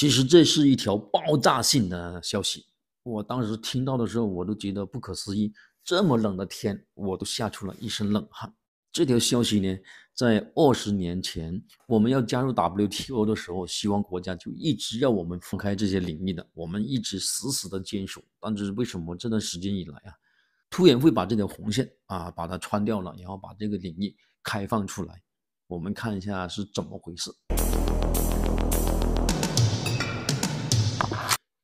其实这是一条爆炸性的消息，我当时听到的时候，我都觉得不可思议。这么冷的天，我都吓出了一身冷汗。这条消息呢，在二十年前，我们要加入 WTO 的时候，西方国家就一直要我们放开这些领域的，我们一直死死的坚守。但是为什么这段时间以来啊，突然会把这条红线啊，把它穿掉了，然后把这个领域开放出来？我们看一下是怎么回事。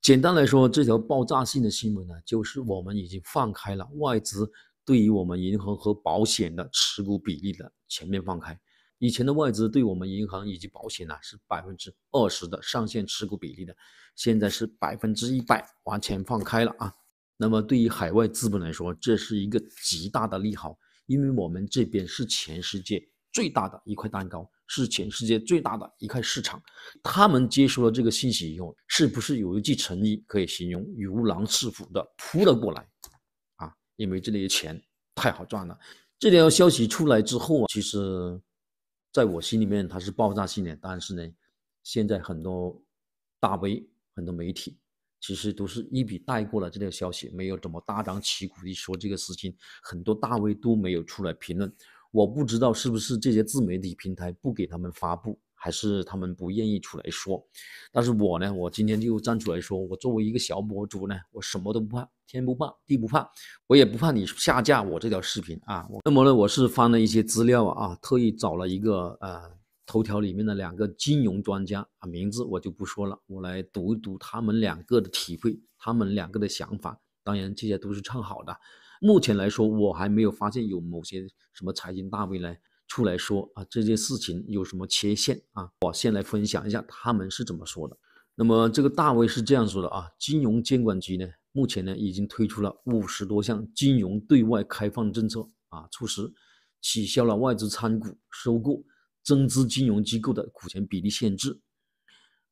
简单来说，这条爆炸性的新闻呢，就是我们已经放开了外资对于我们银行和保险的持股比例的全面放开。以前的外资对我们银行以及保险呢是百分之二十的上限持股比例的，现在是百分之一百完全放开了啊。那么对于海外资本来说，这是一个极大的利好，因为我们这边是全世界最大的一块蛋糕。是全世界最大的一块市场，他们接收了这个信息以后，是不是有一句成语可以形容如狼似虎的扑了过来啊？因为这些钱太好赚了。这条消息出来之后啊，其实，在我心里面它是爆炸性的，但是呢，现在很多大 V、很多媒体，其实都是一笔带过了这条消息，没有怎么大张旗鼓地说这个事情，很多大 V 都没有出来评论。我不知道是不是这些自媒体平台不给他们发布，还是他们不愿意出来说。但是我呢，我今天就站出来说，我作为一个小博主呢，我什么都不怕，天不怕地不怕，我也不怕你下架我这条视频啊。那么呢，我是翻了一些资料啊，特意找了一个呃头条里面的两个金融专家啊，名字我就不说了，我来读一读他们两个的体会，他们两个的想法，当然这些都是唱好的。目前来说，我还没有发现有某些什么财经大 V 来出来说啊这件事情有什么缺陷啊。我先来分享一下他们是怎么说的。那么这个大 V 是这样说的啊：金融监管局呢，目前呢已经推出了五十多项金融对外开放政策啊，促使取消了外资参股、收购、增资金融机构的股权比例限制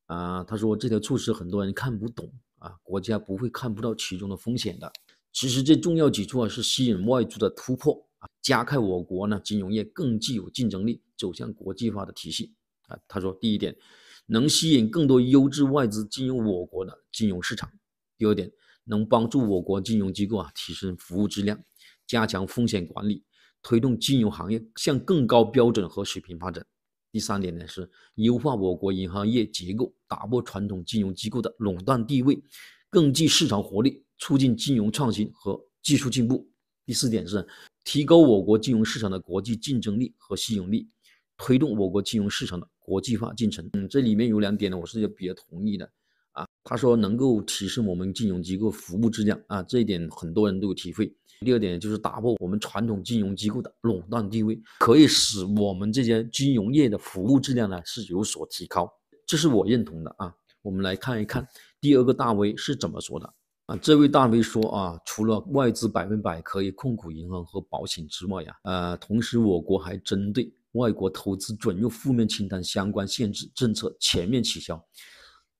啊。他说这条措施很多人看不懂啊，国家不会看不到其中的风险的。其实最重要举措啊是吸引外资的突破啊，加快我国呢金融业更具有竞争力，走向国际化的体系啊。他说，第一点，能吸引更多优质外资进入我国的金融市场；第二点，能帮助我国金融机构啊提升服务质量，加强风险管理，推动金融行业向更高标准和水平发展；第三点呢是优化我国银行业结构，打破传统金融机构的垄断地位，更具市场活力。促进金融创新和技术进步。第四点是提高我国金融市场的国际竞争力和吸引力，推动我国金融市场的国际化进程。嗯，这里面有两点呢，我是比较同意的啊。他说能够提升我们金融机构服务质量啊，这一点很多人都有体会。第二点就是打破我们传统金融机构的垄断地位，可以使我们这些金融业的服务质量呢是有所提高，这是我认同的啊。我们来看一看第二个大 V 是怎么说的。啊，这位大 V 说啊，除了外资百分百可以控股银行和保险之外呀，呃，同时我国还针对外国投资准入负面清单相关限制政策全面取消，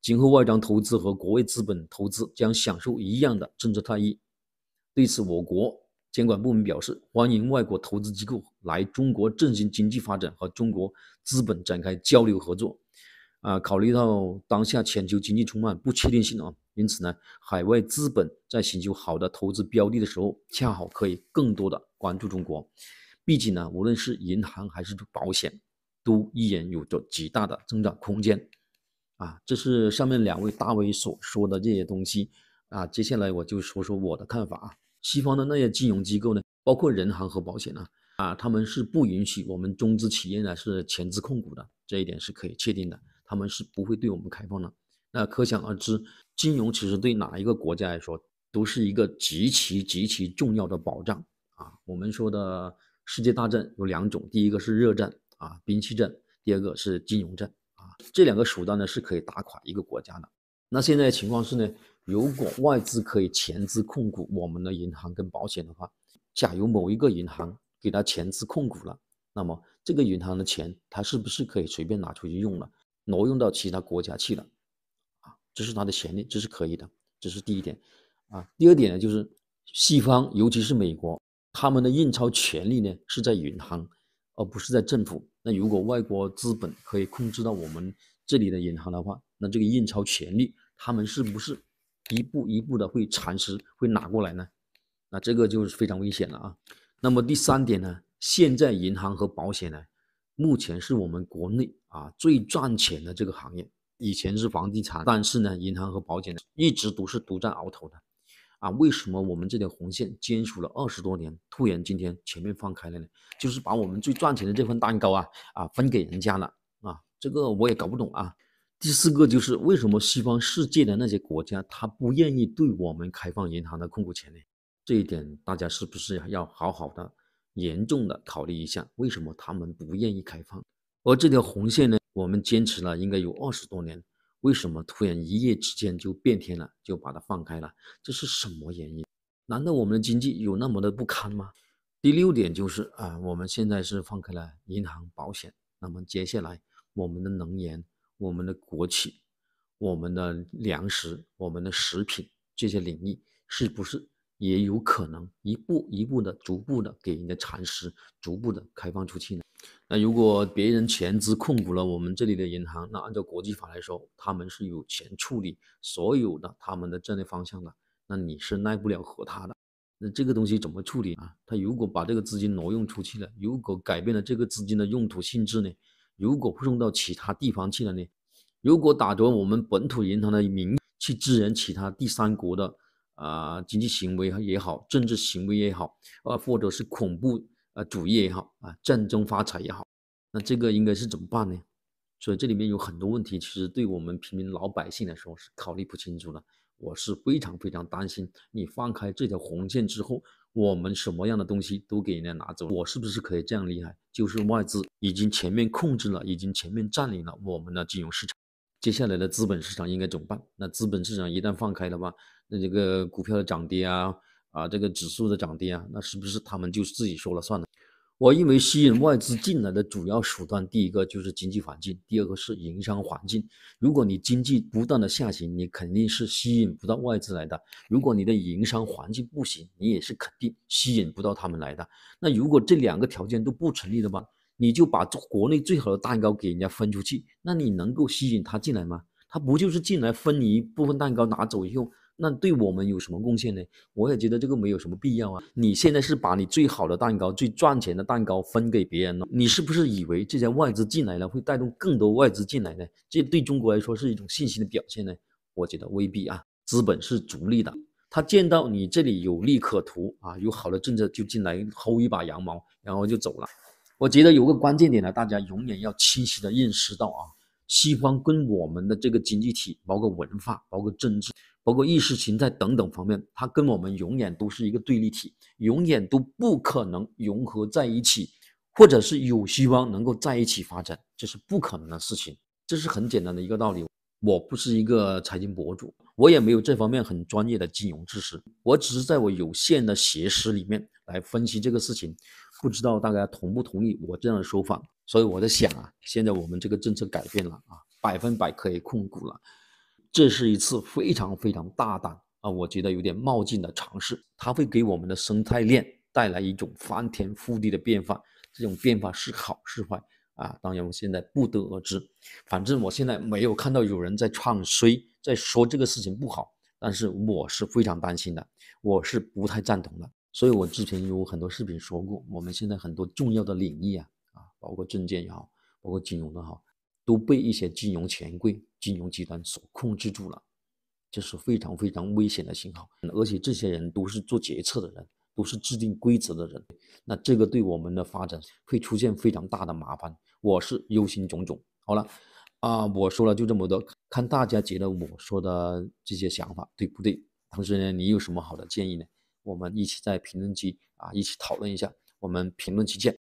今后外商投资和国外资本投资将享受一样的政策待遇。对此，我国监管部门表示，欢迎外国投资机构来中国振兴经济发展和中国资本展开交流合作。啊，考虑到当下全球经济充满不确定性啊，因此呢，海外资本在寻求好的投资标的的时候，恰好可以更多的关注中国。毕竟呢，无论是银行还是保险，都依然有着极大的增长空间。啊，这是上面两位大 V 所说的这些东西。啊，接下来我就说说我的看法啊。西方的那些金融机构呢，包括人行和保险呢，啊，他们是不允许我们中资企业呢是全资控股的，这一点是可以确定的。他们是不会对我们开放的，那可想而知，金融其实对哪一个国家来说都是一个极其极其重要的保障啊！我们说的世界大战有两种，第一个是热战啊，兵器战；第二个是金融战啊，这两个手段呢是可以打垮一个国家的。那现在的情况是呢，如果外资可以全资控股我们的银行跟保险的话，假如某一个银行给他全资控股了，那么这个银行的钱他是不是可以随便拿出去用了？挪用到其他国家去了，啊，这是他的权利，这是可以的，这是第一点，啊，第二点呢，就是西方，尤其是美国，他们的印钞权力呢是在银行，而不是在政府。那如果外国资本可以控制到我们这里的银行的话，那这个印钞权力，他们是不是一步一步的会蚕食，会拿过来呢？那这个就是非常危险了啊。那么第三点呢，现在银行和保险呢，目前是我们国内。啊，最赚钱的这个行业以前是房地产，但是呢，银行和保险一直都是独占鳌头的，啊，为什么我们这条红线坚守了二十多年，突然今天前面放开了呢？就是把我们最赚钱的这份蛋糕啊啊分给人家了啊，这个我也搞不懂啊。第四个就是为什么西方世界的那些国家他不愿意对我们开放银行的控股权呢？这一点大家是不是要好好的、严重的考虑一下，为什么他们不愿意开放？而这条红线呢，我们坚持了应该有二十多年，为什么突然一夜之间就变天了，就把它放开了？这是什么原因？难道我们的经济有那么的不堪吗？第六点就是啊，我们现在是放开了银行、保险，那么接下来我们的能源、我们的国企、我们的粮食、我们的食品这些领域，是不是也有可能一步一步的、逐步的给人的蚕食，逐步的开放出去呢？那如果别人全资控股了我们这里的银行，那按照国际法来说，他们是有权处理所有的他们的战略方向的。那你是奈不了何他的。那这个东西怎么处理啊？他如果把这个资金挪用出去了，如果改变了这个资金的用途性质呢？如果用到其他地方去了呢？如果打着我们本土银行的名义去支援其他第三国的啊经济行为也好，政治行为也好，啊或者是恐怖。啊，主业也好，啊，战争发财也好，那这个应该是怎么办呢？所以这里面有很多问题，其实对我们平民老百姓来说是考虑不清楚的。我是非常非常担心，你放开这条红线之后，我们什么样的东西都给人家拿走，我是不是可以这样理解？就是外资已经全面控制了，已经全面占领了我们的金融市场。接下来的资本市场应该怎么办？那资本市场一旦放开的话，那这个股票的涨跌啊。啊，这个指数的涨跌啊，那是不是他们就自己说了算呢？我认为吸引外资进来的主要手段，第一个就是经济环境，第二个是营商环境。如果你经济不断的下行，你肯定是吸引不到外资来的；如果你的营商环境不行，你也是肯定吸引不到他们来的。那如果这两个条件都不成立的话，你就把国内最好的蛋糕给人家分出去，那你能够吸引他进来吗？他不就是进来分你一部分蛋糕拿走以后？那对我们有什么贡献呢？我也觉得这个没有什么必要啊。你现在是把你最好的蛋糕、最赚钱的蛋糕分给别人了，你是不是以为这些外资进来了会带动更多外资进来呢？这对中国来说是一种信心的表现呢？我觉得未必啊。资本是逐利的，他见到你这里有利可图啊，有好的政策就进来薅一把羊毛，然后就走了。我觉得有个关键点呢，大家永远要清晰的认识到啊，西方跟我们的这个经济体，包括文化，包括政治。包括意识形态等等方面，它跟我们永远都是一个对立体，永远都不可能融合在一起，或者是有希望能够在一起发展，这是不可能的事情。这是很简单的一个道理。我不是一个财经博主，我也没有这方面很专业的金融知识，我只是在我有限的学识里面来分析这个事情。不知道大家同不同意我这样的说法？所以我在想啊，现在我们这个政策改变了啊，百分百可以控股了。这是一次非常非常大胆啊，我觉得有点冒进的尝试，它会给我们的生态链带来一种翻天覆地的变化。这种变化是好是坏啊？当然我现在不得而知，反正我现在没有看到有人在唱衰，在说这个事情不好。但是我是非常担心的，我是不太赞同的。所以我之前有很多视频说过，我们现在很多重要的领域啊啊，包括证件也好，包括金融的好。都被一些金融权贵、金融集团所控制住了，这是非常非常危险的信号。而且这些人都是做决策的人，都是制定规则的人，那这个对我们的发展会出现非常大的麻烦。我是忧心忡忡。好了，啊，我说了就这么多，看大家觉得我说的这些想法对不对？同时呢，你有什么好的建议呢？我们一起在评论区啊一起讨论一下。我们评论区见。